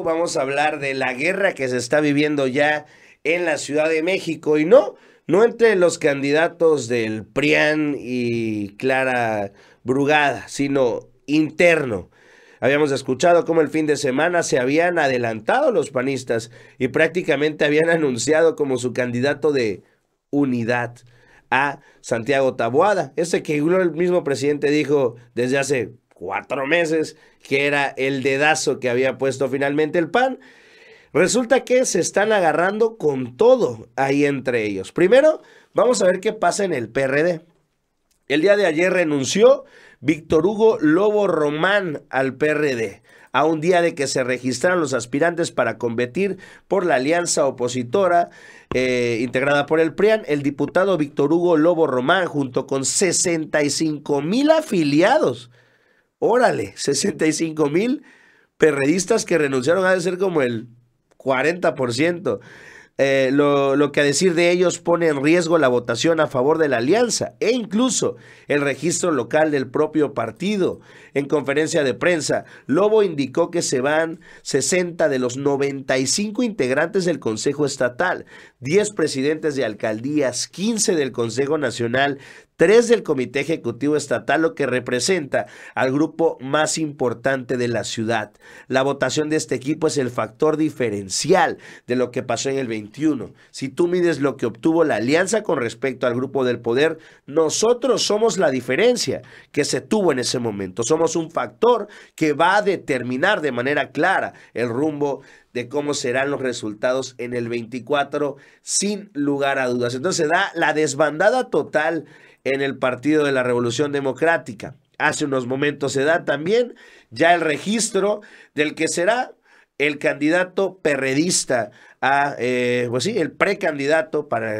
Vamos a hablar de la guerra que se está viviendo ya en la Ciudad de México y no, no entre los candidatos del PRIAN y Clara Brugada, sino interno. Habíamos escuchado cómo el fin de semana se habían adelantado los panistas y prácticamente habían anunciado como su candidato de unidad a Santiago Taboada, ese que el mismo presidente dijo desde hace cuatro meses, que era el dedazo que había puesto finalmente el PAN. Resulta que se están agarrando con todo ahí entre ellos. Primero, vamos a ver qué pasa en el PRD. El día de ayer renunció Víctor Hugo Lobo Román al PRD, a un día de que se registraron los aspirantes para competir por la alianza opositora eh, integrada por el PRIAN, el diputado Víctor Hugo Lobo Román, junto con 65 mil afiliados, Órale, 65 mil perredistas que renunciaron a de ser como el 40%. Eh, lo, lo, que a decir de ellos pone en riesgo la votación a favor de la alianza e incluso el registro local del propio partido. En conferencia de prensa, Lobo indicó que se van 60 de los 95 integrantes del Consejo Estatal, 10 presidentes de alcaldías, 15 del Consejo Nacional, tres del Comité Ejecutivo Estatal, lo que representa al grupo más importante de la ciudad. La votación de este equipo es el factor diferencial de lo que pasó en el 21. Si tú mides lo que obtuvo la alianza con respecto al grupo del poder, nosotros somos la diferencia que se tuvo en ese momento. Somos un factor que va a determinar de manera clara el rumbo de cómo serán los resultados en el 24, sin lugar a dudas. Entonces da la desbandada total en el Partido de la Revolución Democrática. Hace unos momentos se da también ya el registro del que será el candidato perredista a, eh, pues el precandidato para,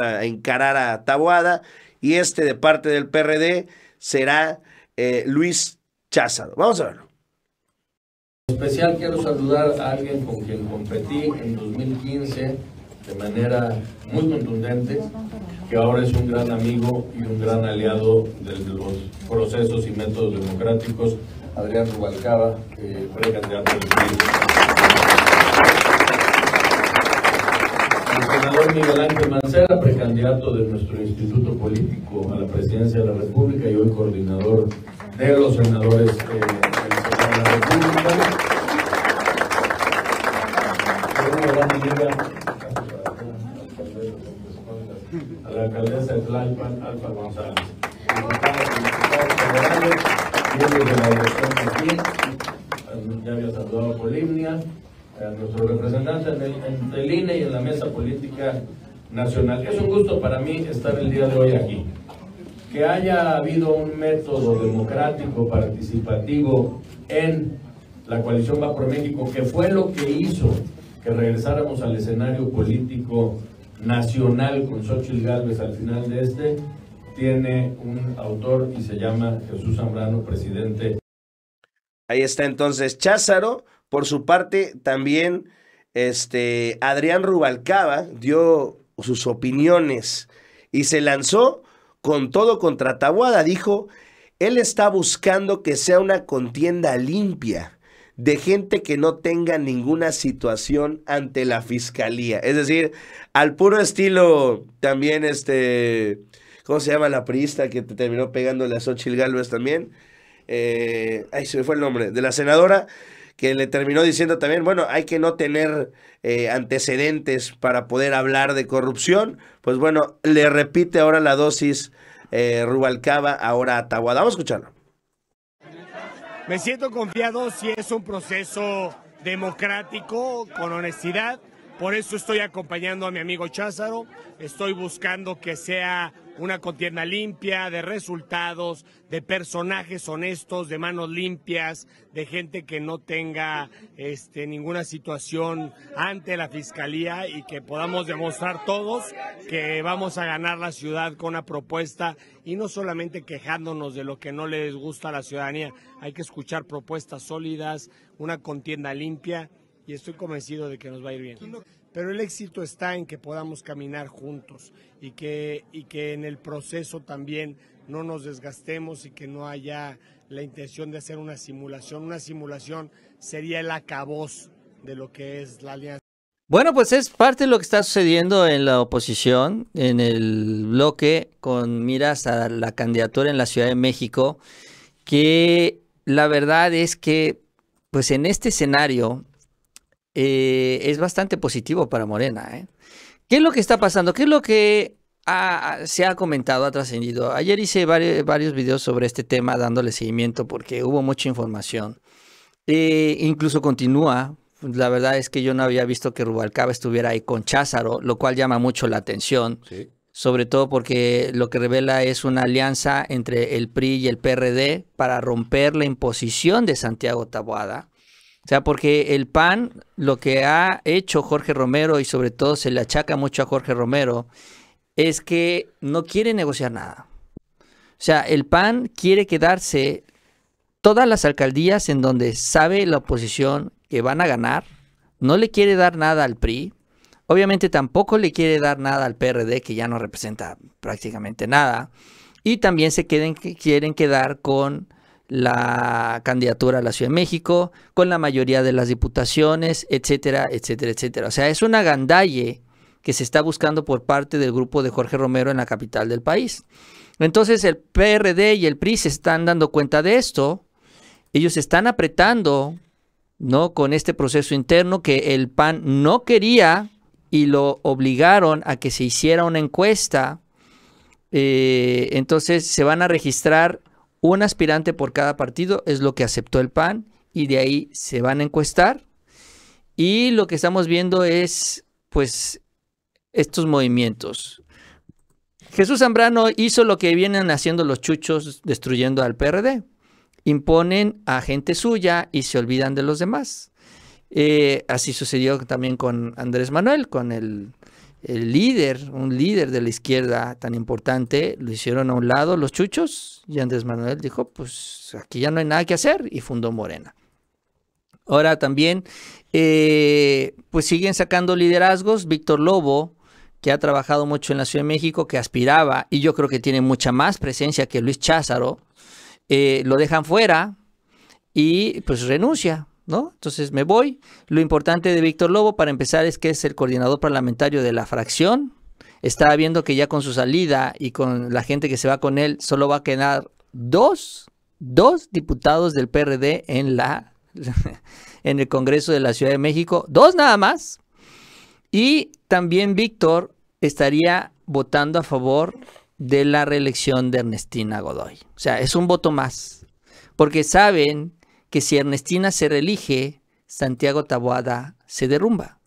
a encarar a Taboada y este de parte del PRD será eh, Luis Chazado, Vamos a verlo. En especial quiero saludar a alguien con quien competí en 2015 de manera muy contundente que ahora es un gran amigo y un gran aliado de los procesos y métodos democráticos, Adrián Rubalcaba, precandidato del PIB. El senador Miguel Ángel Mancera, precandidato de nuestro instituto político a la presidencia de la República y hoy coordinador de los senadores eh, de la República. miembros de la dirección aquí, ya había saludado a Polimnia, a nuestro representante en el, INE y en la mesa política nacional. Es un gusto para mí estar el día de hoy aquí. Que haya habido un método democrático, participativo en la coalición Va México, que fue lo que hizo que regresáramos al escenario político nacional con Xochitl Galvez al final de este, tiene un autor y se llama Jesús Zambrano, presidente. Ahí está entonces Cházaro, por su parte también este, Adrián Rubalcaba dio sus opiniones y se lanzó con todo contra Tabuada, dijo, él está buscando que sea una contienda limpia de gente que no tenga ninguna situación ante la fiscalía. Es decir, al puro estilo también este ¿Cómo se llama la priista que terminó pegando a Xochitl Galvez también? Eh, ay, se me fue el nombre. De la senadora que le terminó diciendo también, bueno, hay que no tener eh, antecedentes para poder hablar de corrupción. Pues bueno, le repite ahora la dosis eh, Rubalcaba, ahora Atahuada. Vamos a escucharlo. Me siento confiado si es un proceso democrático, con honestidad. Por eso estoy acompañando a mi amigo Cházaro. Estoy buscando que sea una contienda limpia, de resultados, de personajes honestos, de manos limpias, de gente que no tenga este, ninguna situación ante la fiscalía y que podamos demostrar todos que vamos a ganar la ciudad con una propuesta y no solamente quejándonos de lo que no les gusta a la ciudadanía, hay que escuchar propuestas sólidas, una contienda limpia y estoy convencido de que nos va a ir bien pero el éxito está en que podamos caminar juntos y que, y que en el proceso también no nos desgastemos y que no haya la intención de hacer una simulación. Una simulación sería el acaboz de lo que es la alianza. Bueno, pues es parte de lo que está sucediendo en la oposición, en el bloque con miras a la candidatura en la Ciudad de México, que la verdad es que, pues en este escenario, eh, es bastante positivo para Morena. ¿eh? ¿Qué es lo que está pasando? ¿Qué es lo que se ha comentado, ha trascendido? Ayer hice varios, videos sobre este tema dándole seguimiento porque hubo mucha información. Eh, incluso continúa. La verdad es que yo no había visto que Rubalcaba estuviera ahí con Cházaro, lo cual llama mucho la atención. Sobre todo porque lo que revela es una alianza entre el PRI y el PRD para romper la imposición de Santiago Taboada o sea, porque el PAN, lo que ha hecho Jorge Romero, y sobre todo se le achaca mucho a Jorge Romero, es que no quiere negociar nada. O sea, el PAN quiere quedarse todas las alcaldías en donde sabe la oposición que van a ganar, no le quiere dar nada al PRI, obviamente tampoco le quiere dar nada al PRD, que ya no representa prácticamente nada, y también se queden, quieren quedar con la candidatura a la Ciudad de México, con la mayoría de las diputaciones, etcétera, etcétera, etcétera. O sea, es una gandalle que se está buscando por parte del grupo de Jorge Romero en la capital del país. Entonces el PRD y el PRI se están dando cuenta de esto. Ellos están apretando, ¿no? Con este proceso interno que el PAN no quería y lo obligaron a que se hiciera una encuesta. Eh, entonces se van a registrar un aspirante por cada partido es lo que aceptó el PAN y de ahí se van a encuestar. Y lo que estamos viendo es, pues, estos movimientos. Jesús Zambrano hizo lo que vienen haciendo los chuchos destruyendo al PRD. Imponen a gente suya y se olvidan de los demás. Eh, así sucedió también con Andrés Manuel, con el el líder, un líder de la izquierda tan importante, lo hicieron a un lado los chuchos y Andrés Manuel dijo, pues aquí ya no hay nada que hacer y fundó Morena. Ahora también, eh, pues siguen sacando liderazgos. Víctor Lobo, que ha trabajado mucho en la Ciudad de México, que aspiraba, y yo creo que tiene mucha más presencia que Luis Cházaro, eh, lo dejan fuera y pues renuncia. Entonces me voy. Lo importante de Víctor Lobo, para empezar, es que es el coordinador parlamentario de la fracción. Estaba viendo que ya con su salida y con la gente que se va con él, solo va a quedar dos, dos diputados del PRD en la en el Congreso de la Ciudad de México, dos nada más. Y también Víctor estaría votando a favor de la reelección de Ernestina Godoy. O sea, es un voto más. Porque saben que si Ernestina se reelige, Santiago Taboada se derrumba.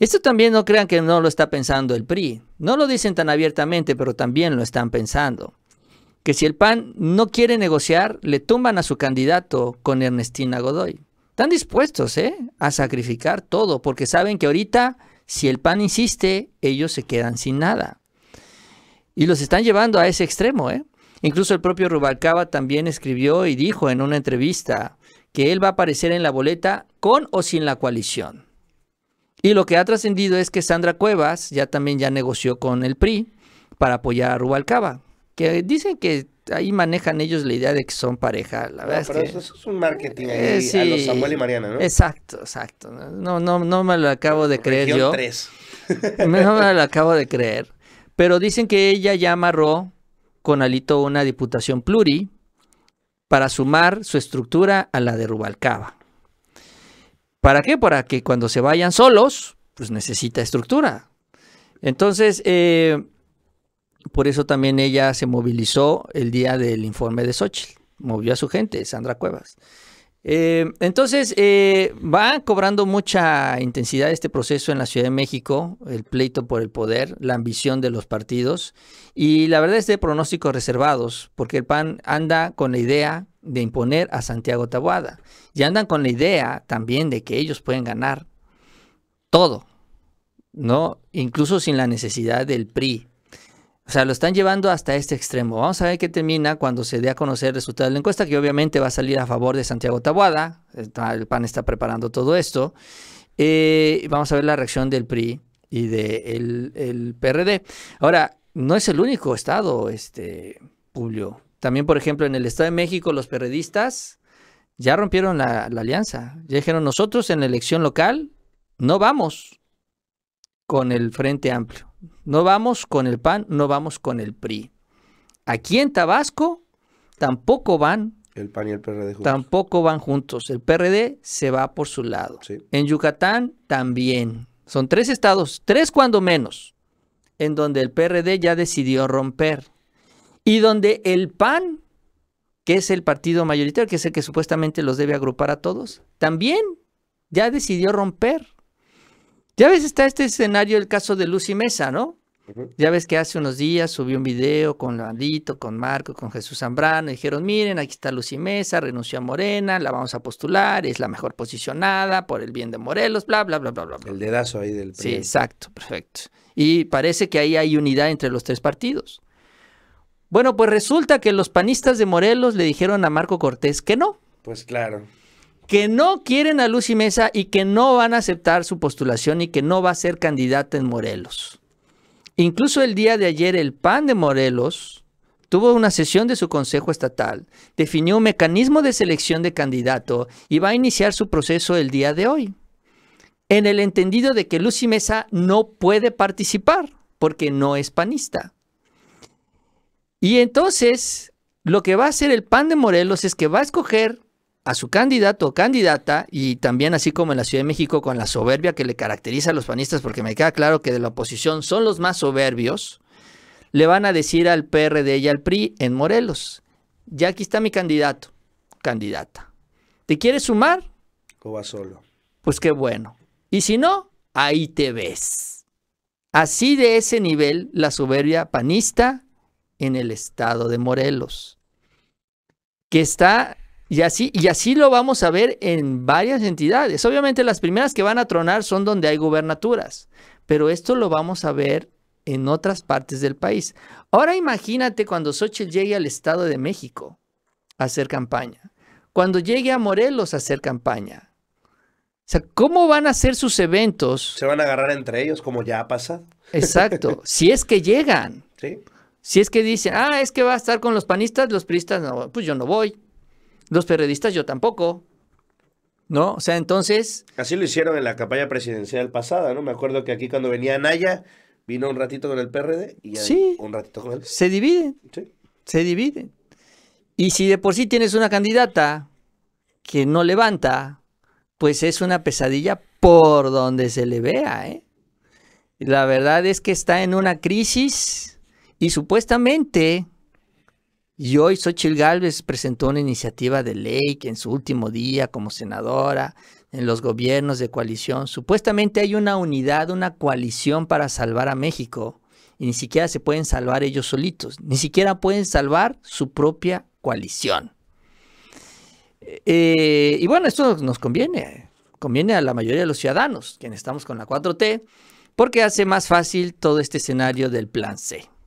Esto también no crean que no lo está pensando el PRI. No lo dicen tan abiertamente, pero también lo están pensando. Que si el PAN no quiere negociar, le tumban a su candidato con Ernestina Godoy. Están dispuestos ¿eh? a sacrificar todo, porque saben que ahorita, si el PAN insiste, ellos se quedan sin nada. Y los están llevando a ese extremo. ¿eh? Incluso el propio Rubalcaba también escribió y dijo en una entrevista que él va a aparecer en la boleta con o sin la coalición. Y lo que ha trascendido es que Sandra Cuevas ya también ya negoció con el PRI para apoyar a Rubalcaba, que dicen que ahí manejan ellos la idea de que son pareja. La verdad pero eso es un marketing ahí eh, a los Samuel y Mariana, ¿no? Exacto, exacto. No, no, no me lo acabo de creer yo. No me lo acabo de creer. Pero dicen que ella ya amarró con Alito una diputación pluri para sumar su estructura a la de Rubalcaba. ¿Para qué? Para que cuando se vayan solos, pues necesita estructura. Entonces, eh, por eso también ella se movilizó el día del informe de Xochitl. Movió a su gente, Sandra Cuevas. Eh, entonces, eh, va cobrando mucha intensidad este proceso en la Ciudad de México, el pleito por el poder, la ambición de los partidos y la verdad es de pronósticos reservados, porque el PAN anda con la idea de imponer a Santiago Tabuada y andan con la idea también de que ellos pueden ganar todo, ¿no? Incluso sin la necesidad del PRI, o sea, lo están llevando hasta este extremo. Vamos a ver qué termina cuando se dé a conocer el resultado de la encuesta, que obviamente va a salir a favor de Santiago Tabuada. el PAN está preparando todo esto. Eh, vamos a ver la reacción del PRI y del PRD. Ahora, no es el único estado, este, Publio. También, por ejemplo, en el Estado de México, los perredistas ya rompieron la, la alianza. Ya dijeron, nosotros en la elección local no vamos con el Frente Amplio. No vamos con el PAN, no vamos con el PRI. Aquí en Tabasco tampoco van. El PAN y el PRD juntos. Tampoco van juntos. El PRD se va por su lado. En Yucatán también. Son tres estados, tres cuando menos, en donde el PRD ya decidió romper. Y donde el PAN, que es el partido mayoritario, que es el que supuestamente los debe agrupar a todos, también ya decidió romper. Ya ves, está este escenario, el caso de Luz y Mesa, ¿no? Ya ves que hace unos días subió un video con Landito, con Marco, con Jesús Zambrano. dijeron, miren, aquí está Lucy Mesa, renunció a Morena, la vamos a postular, es la mejor posicionada por el bien de Morelos, bla, bla, bla, bla, bla. El dedazo ahí del... Sí, exacto, perfecto. Y parece que ahí hay unidad entre los tres partidos. Bueno, pues resulta que los panistas de Morelos le dijeron a Marco Cortés que no. Pues claro que no quieren a Lucy Mesa y que no van a aceptar su postulación y que no va a ser candidata en Morelos. Incluso el día de ayer el PAN de Morelos tuvo una sesión de su Consejo Estatal, definió un mecanismo de selección de candidato y va a iniciar su proceso el día de hoy. En el entendido de que Lucy Mesa no puede participar porque no es panista. Y entonces, lo que va a hacer el PAN de Morelos es que va a escoger a su candidato o candidata y también así como en la Ciudad de México con la soberbia que le caracteriza a los panistas, porque me queda claro que de la oposición son los más soberbios, le van a decir al PRD y al PRI en Morelos, ya aquí está mi candidato, candidata. ¿Te quieres sumar? ¿O va solo? Pues qué bueno. Y si no, ahí te ves. Así de ese nivel la soberbia panista en el estado de Morelos, que está y así, y así lo vamos a ver en varias entidades. Obviamente las primeras que van a tronar son donde hay gubernaturas, pero esto lo vamos a ver en otras partes del país. Ahora imagínate cuando Xochitl llegue al Estado de México a hacer campaña, cuando llegue a Morelos a hacer campaña. O sea, ¿cómo van a hacer sus eventos? Se van a agarrar entre ellos, como ya ha pasado. Exacto, si es que llegan. Sí. Si es que dicen, ah, es que va a estar con los panistas, los priistas no, pues yo no voy. Los periodistas yo tampoco. ¿No? O sea, entonces... Así lo hicieron en la campaña presidencial pasada, ¿no? Me acuerdo que aquí cuando venía Naya, vino un ratito con el PRD y un ratito con él. Se dividen. Sí. Se dividen. Y si de por sí tienes una candidata que no levanta, pues es una pesadilla por donde se le vea, ¿eh? La verdad es que está en una crisis y supuestamente y hoy Xochitl Gálvez presentó una iniciativa de ley que en su último día como senadora, en los gobiernos de coalición, supuestamente hay una unidad, una coalición para salvar a México. Y ni siquiera se pueden salvar ellos solitos, ni siquiera pueden salvar su propia coalición. Eh, eh, y bueno, esto nos conviene, conviene a la mayoría de los ciudadanos, quienes estamos con la 4T, porque hace más fácil todo este escenario del plan C.